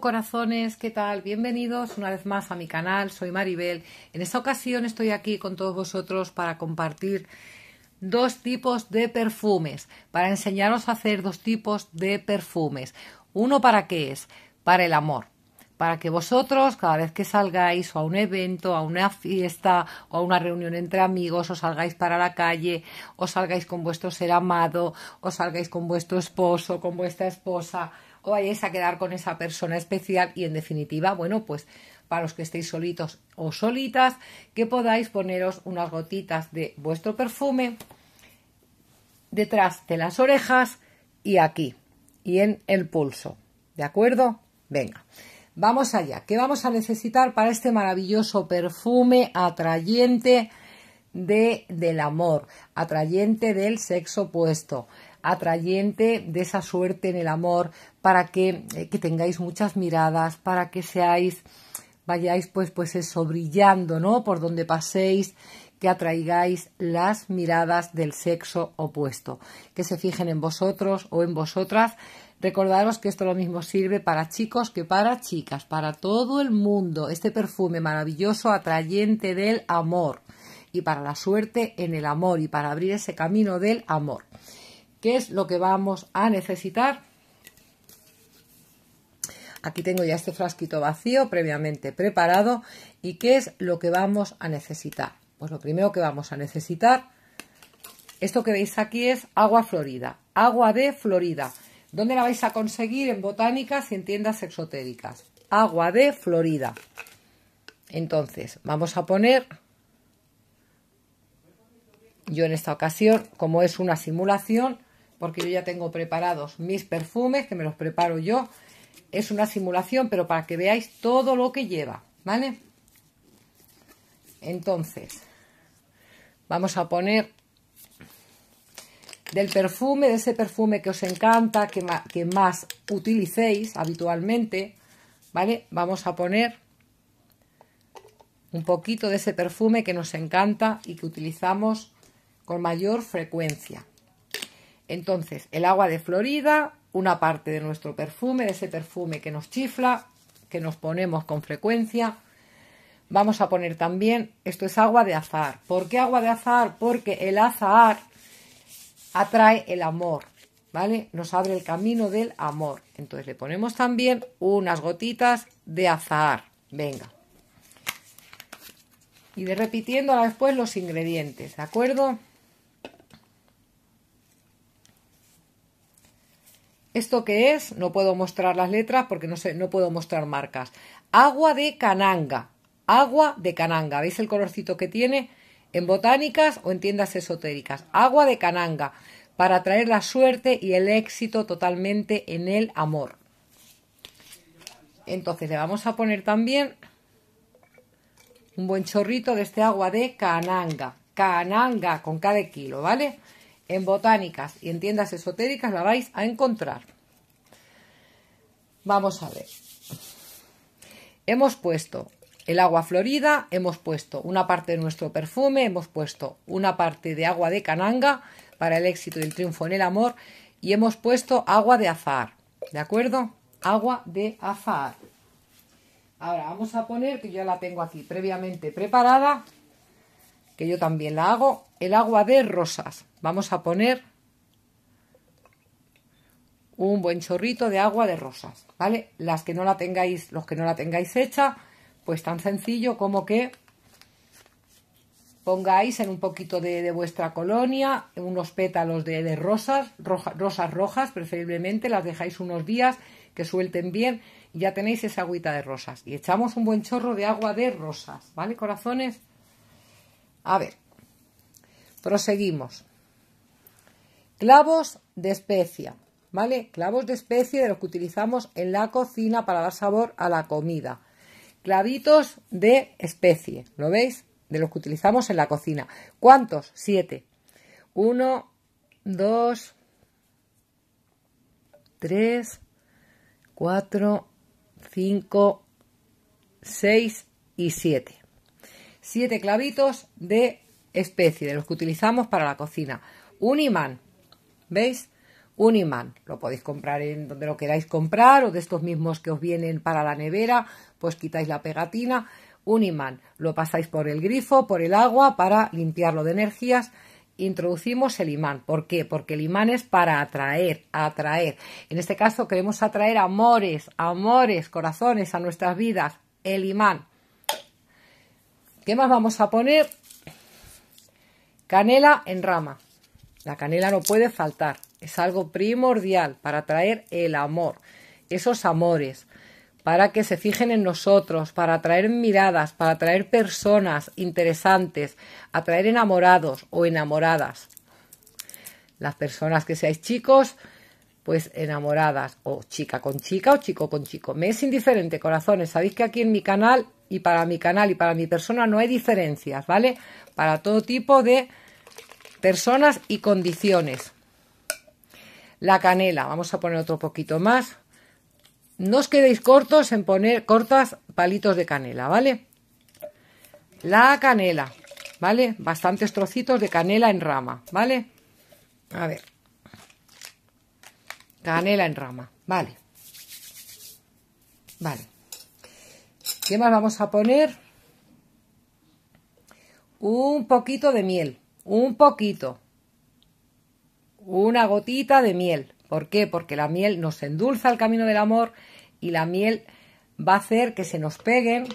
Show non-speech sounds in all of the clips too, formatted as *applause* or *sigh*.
corazones? ¿Qué tal? Bienvenidos una vez más a mi canal. Soy Maribel. En esta ocasión estoy aquí con todos vosotros para compartir dos tipos de perfumes, para enseñaros a hacer dos tipos de perfumes. Uno para qué es? Para el amor. Para que vosotros, cada vez que salgáis o a un evento, a una fiesta o a una reunión entre amigos, o salgáis para la calle, o salgáis con vuestro ser amado, o salgáis con vuestro esposo, con vuestra esposa, o vayáis a quedar con esa persona especial y en definitiva, bueno, pues para los que estéis solitos o solitas, que podáis poneros unas gotitas de vuestro perfume detrás de las orejas y aquí y en el pulso. ¿De acuerdo? Venga. Vamos allá. ¿Qué vamos a necesitar para este maravilloso perfume atrayente de, del amor, atrayente del sexo opuesto? atrayente de esa suerte en el amor, para que, eh, que tengáis muchas miradas, para que seáis, vayáis pues, pues eso, brillando, ¿no? Por donde paséis que atraigáis las miradas del sexo opuesto, que se fijen en vosotros o en vosotras. Recordaros que esto lo mismo sirve para chicos que para chicas, para todo el mundo. Este perfume maravilloso, atrayente del amor y para la suerte en el amor y para abrir ese camino del amor qué es lo que vamos a necesitar. Aquí tengo ya este frasquito vacío previamente preparado. ¿Y qué es lo que vamos a necesitar? Pues lo primero que vamos a necesitar, esto que veis aquí es agua florida, agua de Florida. ¿Dónde la vais a conseguir? En botánicas y en tiendas exotéricas. Agua de Florida. Entonces, vamos a poner, yo en esta ocasión, como es una simulación, porque yo ya tengo preparados mis perfumes, que me los preparo yo. Es una simulación, pero para que veáis todo lo que lleva, ¿vale? Entonces, vamos a poner del perfume, de ese perfume que os encanta, que, más utilicéis habitualmente, ¿vale? Vamos a poner un poquito de ese perfume que nos encanta y que utilizamos con mayor frecuencia, entonces, el agua de Florida, una parte de nuestro perfume, de ese perfume que nos chifla, que nos ponemos con frecuencia. Vamos a poner también, esto es agua de azahar. ¿Por qué agua de azahar? Porque el azahar atrae el amor, ¿vale? Nos abre el camino del amor. Entonces le ponemos también unas gotitas de azahar. Venga. Y de repitiendo después los ingredientes, ¿de acuerdo? ¿Esto qué es? No puedo mostrar las letras porque no, sé, no puedo mostrar marcas. Agua de cananga. Agua de cananga. ¿Veis el colorcito que tiene? En botánicas o en tiendas esotéricas. Agua de cananga. Para traer la suerte y el éxito totalmente en el amor. Entonces le vamos a poner también un buen chorrito de este agua de cananga. Cananga con cada kilo, ¿vale? en botánicas y en tiendas esotéricas la vais a encontrar. Vamos a ver. Hemos puesto el agua florida, hemos puesto una parte de nuestro perfume, hemos puesto una parte de agua de cananga para el éxito y el triunfo en el amor y hemos puesto agua de azahar, ¿de acuerdo? Agua de azahar. Ahora vamos a poner, que ya la tengo aquí previamente preparada, que yo también la hago, el agua de rosas. Vamos a poner un buen chorrito de agua de rosas, ¿vale? Las que no la tengáis, los que no la tengáis hecha, pues tan sencillo como que pongáis en un poquito de, vuestra colonia unos pétalos de, rosas, rosas rojas preferiblemente, las dejáis unos días que suelten bien y ya tenéis esa agüita de rosas. Y echamos un buen chorro de agua de rosas, ¿vale, corazones? A ver, proseguimos. Clavos de especia, ¿vale? Clavos de especia de los que utilizamos en la cocina para dar sabor a la comida. Clavitos de especie, ¿lo veis? De los que utilizamos en la cocina. ¿Cuántos? Siete. Uno, dos, tres, cuatro, cinco, seis y siete. Siete clavitos de especie, de los que utilizamos para la cocina. Un imán, ¿veis? Un imán, lo podéis comprar en donde lo queráis comprar o de estos mismos que os vienen para la nevera, pues quitáis la pegatina, un imán, lo pasáis por el grifo, por el agua para limpiarlo de energías introducimos el imán. ¿Por qué? Porque el imán es para atraer, atraer. En este caso queremos atraer amores, amores, corazones a nuestras vidas. El imán. ¿Qué más vamos a poner? Canela en rama. La canela no puede faltar. Es algo primordial para traer el amor, esos amores, para que se fijen en nosotros, para atraer miradas, para atraer personas interesantes, atraer enamorados o enamoradas. Las personas que seáis chicos, pues enamoradas, o chica con chica, o chico con chico. Me es indiferente, corazones. Sabéis que aquí en mi canal y para mi canal y para mi persona no hay diferencias, ¿vale? Para todo tipo de personas y condiciones. La canela, vamos a poner otro poquito más. No os quedéis cortos en poner cortas palitos de canela, ¿vale? La canela, ¿vale? Bastantes trocitos de canela en rama, ¿vale? A ver. Canela en rama, vale. Vale. ¿Qué más vamos a poner? Un poquito de miel, un poquito, una gotita de miel. ¿Por qué? Porque la miel nos endulza el camino del amor y la miel va a hacer que se nos peguen,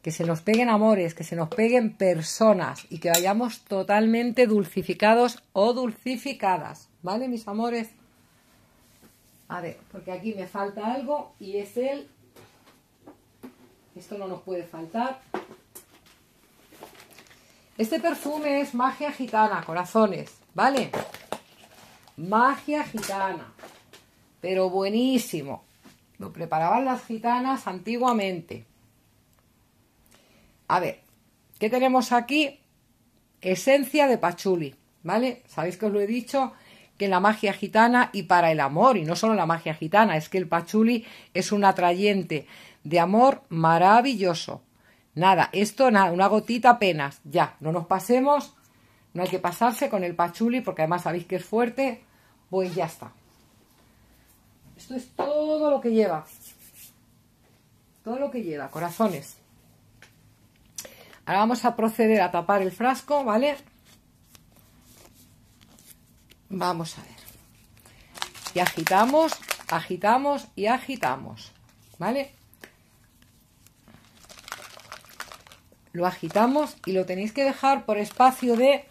que se nos peguen amores, que se nos peguen personas y que vayamos totalmente dulcificados o dulcificadas. ¿Vale, mis amores? A ver, porque aquí me falta algo y es el esto no nos puede faltar. Este perfume es magia gitana, corazones, ¿vale? Magia gitana, pero buenísimo. Lo preparaban las gitanas antiguamente. A ver, ¿qué tenemos aquí? Esencia de pachuli, ¿vale? Sabéis que os lo he dicho, que la magia gitana y para el amor, y no solo la magia gitana, es que el pachuli es un atrayente de amor maravilloso. Nada, esto nada, una gotita apenas, ya, no nos pasemos, no hay que pasarse con el pachuli porque además sabéis que es fuerte, pues ya está. Esto es todo lo que lleva, todo lo que lleva, corazones. Ahora vamos a proceder a tapar el frasco, ¿vale? Vamos a ver. Y agitamos, agitamos y agitamos. ¿Vale? Lo agitamos y lo tenéis que dejar por espacio de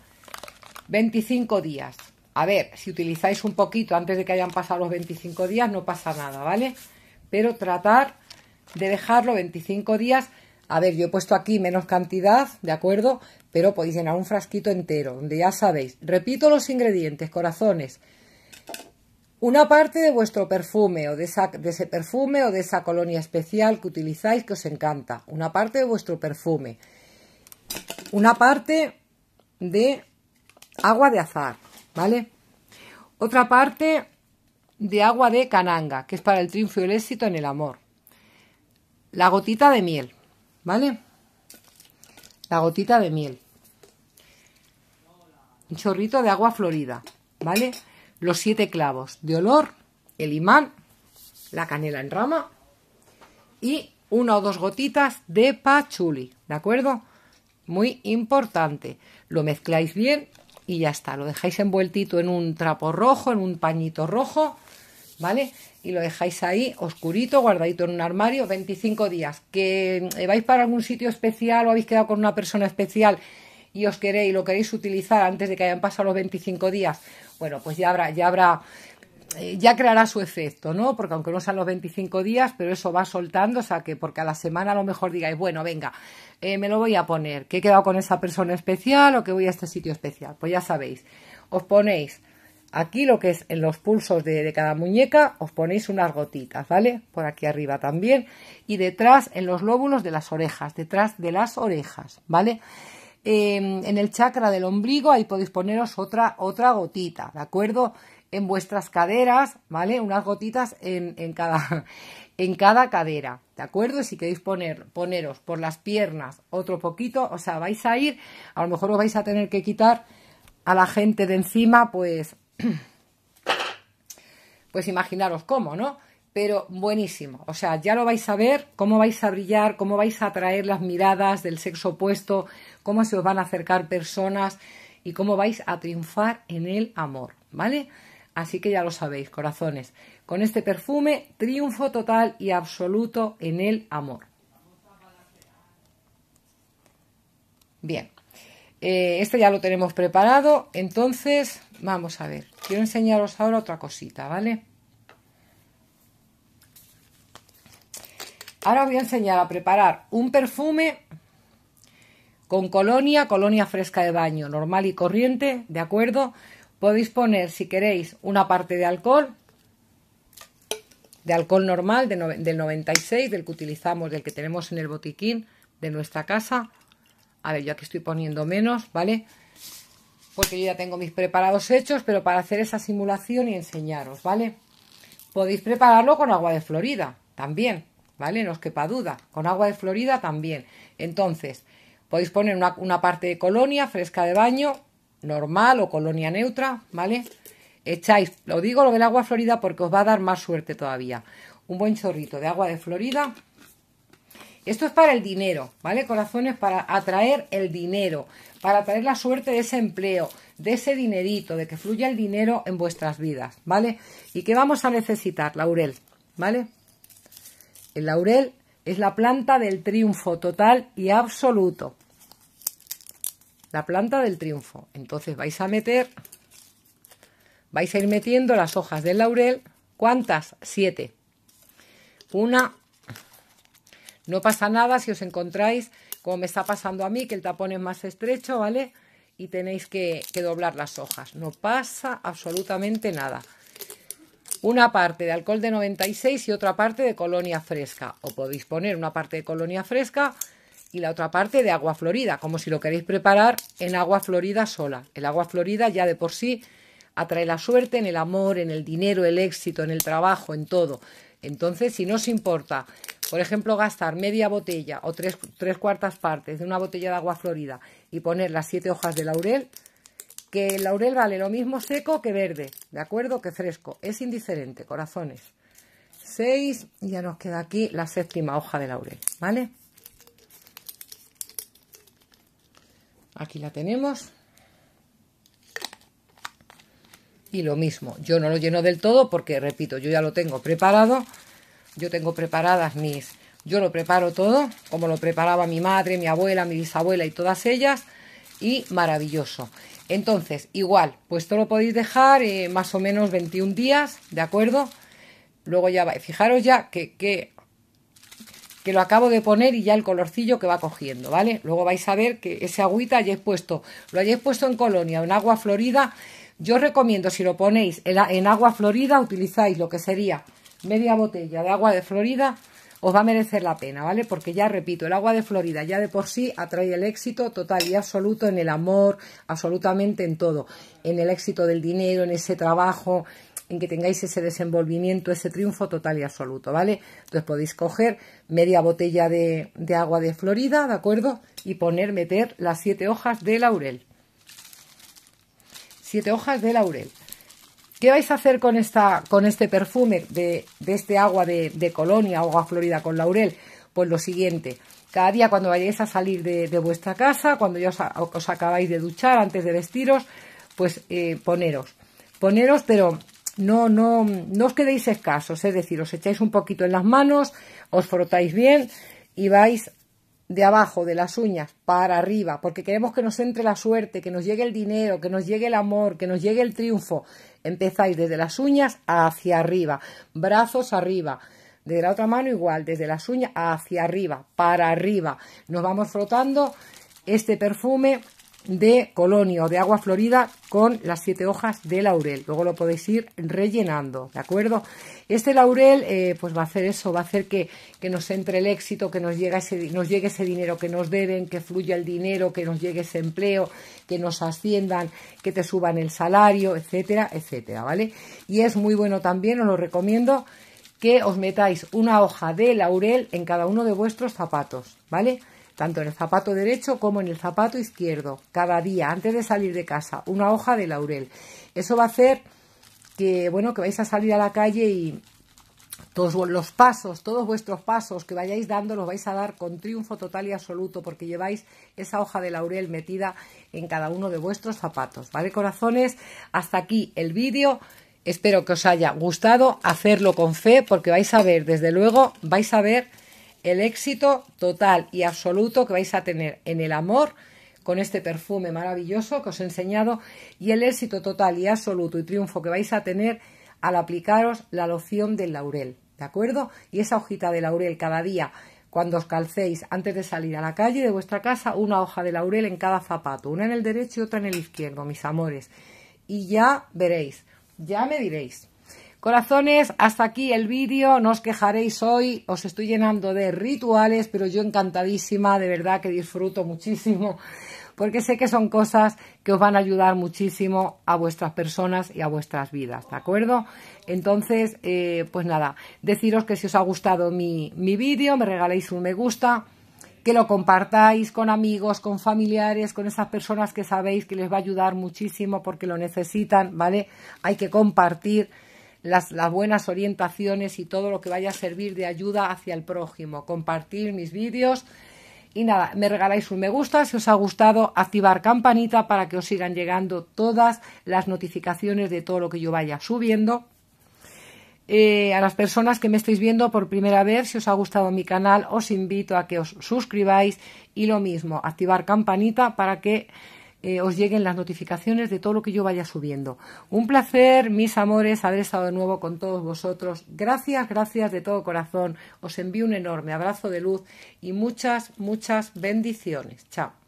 25 días. A ver, si utilizáis un poquito antes de que hayan pasado los 25 días, no pasa nada, ¿vale? Pero tratar de dejarlo 25 días a ver, yo he puesto aquí menos cantidad, ¿de acuerdo? Pero podéis pues llenar un frasquito entero, donde ya sabéis. Repito los ingredientes, corazones. Una parte de vuestro perfume o de, ese perfume o de esa colonia especial que utilizáis que os encanta. Una parte de vuestro perfume. Una parte de agua de azar, ¿vale? Otra parte de agua de cananga, que es para el triunfo y el éxito en el amor. La gotita de miel. ¿Vale? La gotita de miel. Un chorrito de agua florida. ¿Vale? Los siete clavos de olor, el imán, la canela en rama y una o dos gotitas de pachuli. ¿De acuerdo? Muy importante. Lo mezcláis bien y ya está. Lo dejáis envueltito en un trapo rojo, en un pañito rojo ¿vale? Y lo dejáis ahí, oscurito, guardadito en un armario, 25 días. Que eh, vais para algún sitio especial o habéis quedado con una persona especial y os queréis, lo queréis utilizar antes de que hayan pasado los 25 días, bueno, pues ya habrá, ya habrá, eh, ya creará su efecto, ¿no? Porque aunque no sean los 25 días, pero eso va soltando, o sea que porque a la semana a lo mejor digáis, bueno, venga, eh, me lo voy a poner, que he quedado con esa persona especial o que voy a este sitio especial, pues ya sabéis, os ponéis Aquí lo que es en los pulsos de, cada muñeca os ponéis unas gotitas, ¿vale? Por aquí arriba también. Y detrás en los lóbulos de las orejas, detrás de las orejas, ¿vale? Em, en el chakra del ombligo ahí podéis poneros otra, otra gotita, ¿de acuerdo? En vuestras caderas, ¿vale? Unas gotitas en, en, cada, *laughs* en cada cadera, ¿de acuerdo? Y si queréis poner, poneros por las piernas otro poquito, o sea, vais a ir, a lo mejor os vais a tener que quitar a la gente de encima, pues *clears throat* Pues imaginaros cómo, ¿no? Pero buenísimo. O sea, ya lo vais a ver, cómo vais a brillar, cómo vais a atraer las miradas del sexo opuesto, cómo se os van a acercar personas y cómo vais a triunfar en el amor, ¿vale? Así que ya lo sabéis, corazones. Con este perfume, triunfo total y absoluto en el amor. Bien, eh, este ya lo tenemos preparado, entonces vamos a ver. Quiero enseñaros ahora otra cosita, ¿vale? Ahora os voy a enseñar a preparar un perfume con colonia, colonia fresca de baño, normal y corriente, ¿de acuerdo? Podéis poner, si queréis, una parte de alcohol, de alcohol normal del 96, del que utilizamos, del que tenemos en el botiquín de nuestra casa, a ver, yo aquí estoy poniendo menos, ¿vale? Porque yo ya tengo mis preparados hechos, pero para hacer esa simulación y enseñaros, ¿vale? Podéis prepararlo con agua de Florida también, ¿vale? No os quepa duda, con agua de Florida también. Entonces, podéis poner una, parte de colonia fresca de baño, normal o colonia neutra, ¿vale? Echáis, lo digo lo del agua Florida porque os va a dar más suerte todavía. Un buen chorrito de agua de Florida esto es para el dinero, ¿vale? Corazones, para atraer el dinero, para atraer la suerte de ese empleo, de ese dinerito, de que fluya el dinero en vuestras vidas, ¿vale? ¿Y qué vamos a necesitar? Laurel, ¿vale? El laurel es la planta del triunfo total y absoluto. La planta del triunfo. Entonces vais a meter, vais a ir metiendo las hojas del laurel. ¿Cuántas? Siete. Una, no pasa nada si os encontráis, como me está pasando a mí, que el tapón es más estrecho, ¿vale? Y tenéis que, doblar las hojas. No pasa absolutamente nada. Una parte de alcohol de 96 y otra parte de colonia fresca. O podéis poner una parte de colonia fresca y la otra parte de agua florida, como si lo queréis preparar en agua florida sola. El agua florida ya de por sí atrae la suerte en el amor, en el dinero, el éxito, en el trabajo, en todo. Entonces, si no os importa, por ejemplo, gastar media botella o tres, cuartas partes de una botella de agua florida y poner las siete hojas de laurel, que el laurel vale lo mismo seco que verde, ¿de acuerdo? Que fresco. Es indiferente, corazones. Seis, ya nos queda aquí la séptima hoja de laurel, ¿vale? Aquí la tenemos. y lo mismo. Yo no lo lleno del todo porque, repito, yo ya lo tengo preparado. Yo tengo preparadas mis... Yo lo preparo todo, como lo preparaba mi madre, mi abuela, mi bisabuela y todas ellas. Y maravilloso. Entonces, igual, pues todo lo podéis dejar eh, más o menos 21 días, ¿de acuerdo? Luego ya va. Fijaros ya que, que, que lo acabo de poner y ya el colorcillo que va cogiendo, ¿vale? Luego vais a ver que ese agüita hayáis puesto, lo hayáis puesto en colonia, en agua florida yo recomiendo, si lo ponéis en agua florida, utilizáis lo que sería media botella de agua de Florida, os va a merecer la pena, ¿vale? Porque ya repito, el agua de Florida ya de por sí atrae el éxito total y absoluto en el amor, absolutamente en todo, en el éxito del dinero, en ese trabajo, en que tengáis ese desenvolvimiento, ese triunfo total y absoluto, ¿vale? Entonces podéis coger media botella de, de agua de Florida, ¿de acuerdo? Y poner, meter las siete hojas de laurel. Siete hojas de laurel. ¿Qué vais a hacer con, esta, con este perfume de, este agua de, colonia, agua florida con laurel? Pues lo siguiente, cada día cuando vayáis a salir de, vuestra casa, cuando ya os, acabáis de duchar, antes de vestiros, pues eh, poneros. Poneros, pero no, no, no os quedéis escasos, es decir, os echáis un poquito en las manos, os frotáis bien y vais de abajo, de las uñas, para arriba, porque queremos que nos entre la suerte, que nos llegue el dinero, que nos llegue el amor, que nos llegue el triunfo. Empezáis desde las uñas hacia arriba, brazos arriba. Desde la otra mano igual, desde las uñas hacia arriba, para arriba. Nos vamos frotando este perfume de colonio de agua florida con las siete hojas de laurel luego lo podéis ir rellenando de acuerdo este laurel eh, pues va a hacer eso va a hacer que, nos entre el éxito que nos llegue ese, nos llegue ese dinero que nos deben que fluya el dinero que nos llegue ese empleo que nos asciendan que te suban el salario etcétera etcétera vale y es muy bueno también os lo recomiendo que os metáis una hoja de laurel en cada uno de vuestros zapatos vale tanto en el zapato derecho como en el zapato izquierdo, cada día, antes de salir de casa, una hoja de laurel. Eso va a hacer que, bueno, que vais a salir a la calle y todos los pasos, todos vuestros pasos que vayáis dando los vais a dar con triunfo total y absoluto porque lleváis esa hoja de laurel metida en cada uno de vuestros zapatos, ¿vale, corazones? Hasta aquí el vídeo. Espero que os haya gustado hacerlo con fe porque vais a ver, desde luego, vais a ver el éxito total y absoluto que vais a tener en el amor con este perfume maravilloso que os he enseñado y el éxito total y absoluto y triunfo que vais a tener al aplicaros la loción del laurel, ¿de acuerdo? Y esa hojita de laurel cada día, cuando os calcéis antes de salir a la calle de vuestra casa, una hoja de laurel en cada zapato, una en el derecho y otra en el izquierdo, mis amores. Y ya veréis, ya me diréis. Corazones, hasta aquí el vídeo, no os quejaréis hoy, os estoy llenando de rituales, pero yo encantadísima, de verdad que disfruto muchísimo, porque sé que son cosas que os van a ayudar muchísimo a vuestras personas y a vuestras vidas, ¿de acuerdo? Entonces, eh, pues nada, deciros que si os ha gustado mi, mi vídeo, me regaléis un me gusta, que lo compartáis con amigos, con familiares, con esas personas que sabéis que les va a ayudar muchísimo porque lo necesitan, ¿vale? Hay que compartir las, buenas orientaciones y todo lo que vaya a servir de ayuda hacia el prójimo. Compartir mis vídeos. Y nada, me regaláis un me gusta si os ha gustado, activar campanita para que os sigan llegando todas las notificaciones de todo lo que yo vaya subiendo. Eh, a las personas que me estáis viendo por primera vez, si os ha gustado mi canal, os invito a que os suscribáis y lo mismo, activar campanita para que eh, os lleguen las notificaciones de todo lo que yo vaya subiendo. Un placer, mis amores, haber estado de nuevo con todos vosotros. Gracias, gracias de todo corazón. Os envío un enorme abrazo de luz y muchas, muchas bendiciones. Chao.